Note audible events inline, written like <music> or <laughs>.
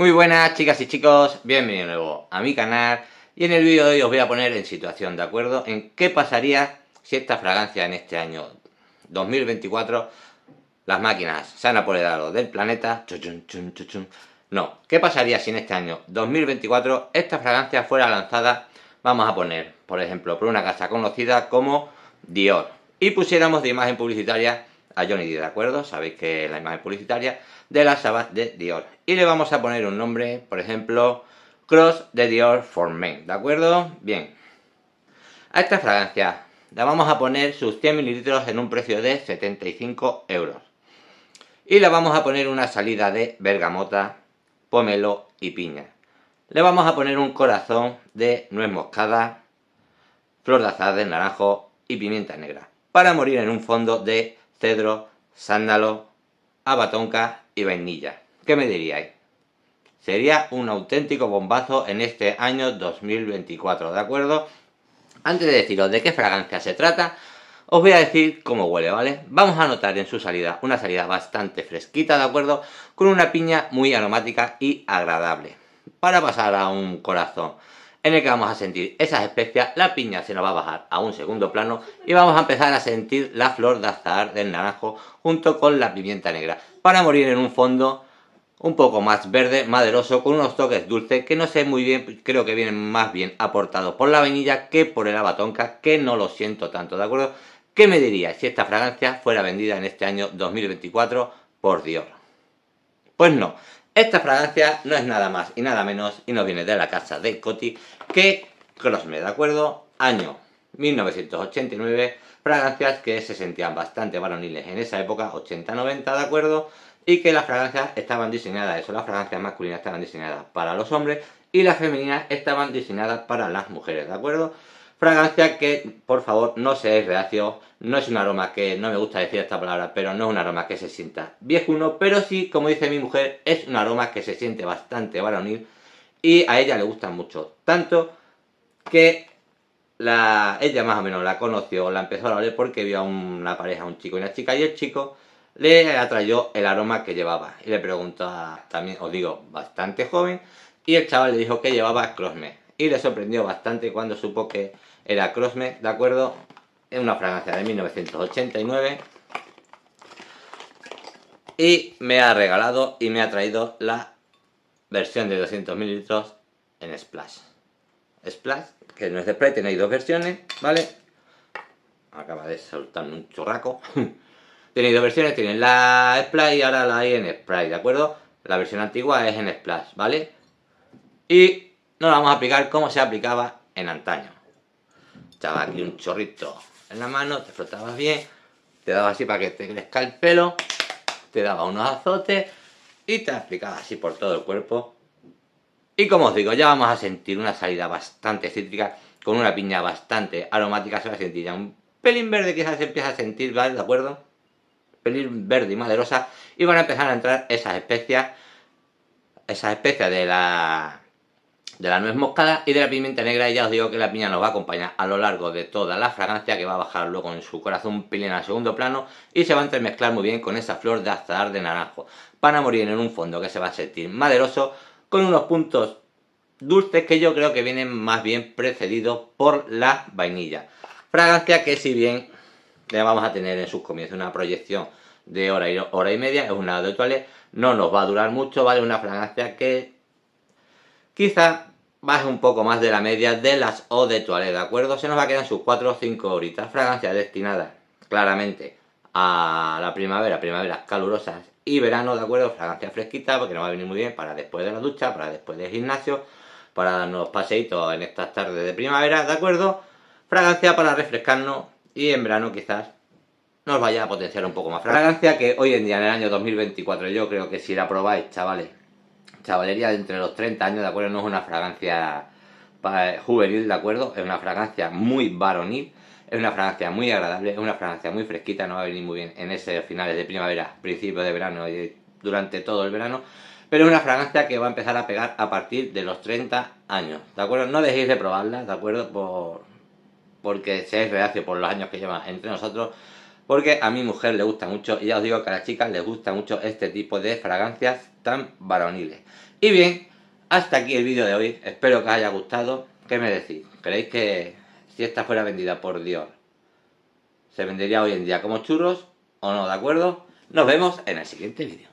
Muy buenas chicas y chicos, bienvenidos de nuevo a mi canal y en el vídeo de hoy os voy a poner en situación, ¿de acuerdo? En qué pasaría si esta fragancia en este año 2024 las máquinas se han apoderado del planeta no, ¿qué pasaría si en este año 2024 esta fragancia fuera lanzada vamos a poner, por ejemplo, por una casa conocida como Dior y pusiéramos de imagen publicitaria a Johnny ¿de acuerdo? Sabéis que es la imagen publicitaria de la sabas de Dior. Y le vamos a poner un nombre, por ejemplo, Cross de Dior for Men, ¿de acuerdo? Bien. A esta fragancia la vamos a poner sus 100 mililitros en un precio de 75 euros. Y le vamos a poner una salida de bergamota, pomelo y piña. Le vamos a poner un corazón de nuez moscada, flor de azahar de naranjo y pimienta negra. Para morir en un fondo de cedro, sándalo, abatonca y vainilla. ¿Qué me diríais? Sería un auténtico bombazo en este año 2024, ¿de acuerdo? Antes de deciros de qué fragancia se trata, os voy a decir cómo huele, ¿vale? Vamos a notar en su salida una salida bastante fresquita, ¿de acuerdo? Con una piña muy aromática y agradable. Para pasar a un corazón en el que vamos a sentir esas especias, la piña se nos va a bajar a un segundo plano y vamos a empezar a sentir la flor de azahar del naranjo junto con la pimienta negra para morir en un fondo un poco más verde, maderoso, con unos toques dulces que no sé muy bien, creo que vienen más bien aportados por la vainilla que por el abatonca, que no lo siento tanto, ¿de acuerdo? ¿Qué me diría si esta fragancia fuera vendida en este año 2024 por Dior? Pues no, esta fragancia no es nada más y nada menos y no viene de la casa de Coty que Crossme, ¿de acuerdo? Año 1989, fragancias que se sentían bastante varoniles en esa época, 80-90, ¿de acuerdo? Y que las fragancias estaban diseñadas, eso, las fragancias masculinas estaban diseñadas para los hombres y las femeninas estaban diseñadas para las mujeres, ¿de acuerdo? Fragancia que, por favor, no se reacios, no es un aroma que, no me gusta decir esta palabra, pero no es un aroma que se sienta viejuno, pero sí, como dice mi mujer, es un aroma que se siente bastante varonil y a ella le gusta mucho, tanto que ella más o menos la conoció, la empezó a oler porque vio a una pareja, un chico y una chica, y el chico le atrayó el aroma que llevaba. Y le preguntó, también os digo, bastante joven, y el chaval le dijo que llevaba Crosme y le sorprendió bastante cuando supo que era Crosme, ¿de acuerdo? Es una fragancia de 1989 y me ha regalado y me ha traído la versión de 200 mililitros en Splash. Splash, que no es de spray, tenéis dos versiones, ¿vale? Acaba de soltarme un churraco <laughs> tenéis dos versiones, tiene la Splash y ahora la hay en Spray, ¿de acuerdo? La versión antigua es en Splash, ¿vale? Y no la vamos a aplicar como se aplicaba en antaño. Echaba aquí un chorrito en la mano, te frotabas bien, te daba así para que te crezca el pelo, te daba unos azotes y te aplicaba así por todo el cuerpo. Y como os digo, ya vamos a sentir una salida bastante cítrica, con una piña bastante aromática, se va a sentir ya un pelín verde quizás se empieza a sentir, ¿vale? ¿De acuerdo? Pelín verde y maderosa. Y van a empezar a entrar esas especias, esas especias de la de la nuez moscada y de la pimienta negra. Y ya os digo que la piña nos va a acompañar a lo largo de toda la fragancia que va a bajar luego en su corazón pilena al segundo plano y se va a entremezclar muy bien con esa flor de azahar de naranjo para morir en un fondo que se va a sentir maderoso con unos puntos dulces que yo creo que vienen más bien precedidos por la vainilla. Fragancia que si bien le vamos a tener en sus comienzos una proyección de hora y, hora y media, es lado de toalé, no nos va a durar mucho, vale, una fragancia que Quizás baje un poco más de la media de las O de Toilette, ¿de acuerdo? Se nos va a quedar sus 4 o 5 horitas. Fragancia destinada claramente a la primavera, primaveras calurosas y verano, ¿de acuerdo? Fragancia fresquita porque nos va a venir muy bien para después de la ducha, para después del gimnasio, para darnos paseitos en estas tardes de primavera, ¿de acuerdo? Fragancia para refrescarnos y en verano quizás nos vaya a potenciar un poco más. Fragancia que hoy en día, en el año 2024, yo creo que si la probáis, chavales, chavalería de entre los 30 años, ¿de acuerdo? No es una fragancia juvenil, ¿de acuerdo? Es una fragancia muy varonil, es una fragancia muy agradable, es una fragancia muy fresquita, no va a venir muy bien en ese finales de primavera, principios de verano y durante todo el verano. Pero es una fragancia que va a empezar a pegar a partir de los 30 años, ¿de acuerdo? No dejéis de probarla, ¿de acuerdo? Por, porque es reacio por los años que lleva entre nosotros porque a mi mujer le gusta mucho, y ya os digo que a las chicas les gusta mucho este tipo de fragancias tan varoniles. Y bien, hasta aquí el vídeo de hoy, espero que os haya gustado. ¿Qué me decís? ¿Creéis que si esta fuera vendida por Dios, se vendería hoy en día como churros o no? ¿De acuerdo? Nos vemos en el siguiente vídeo.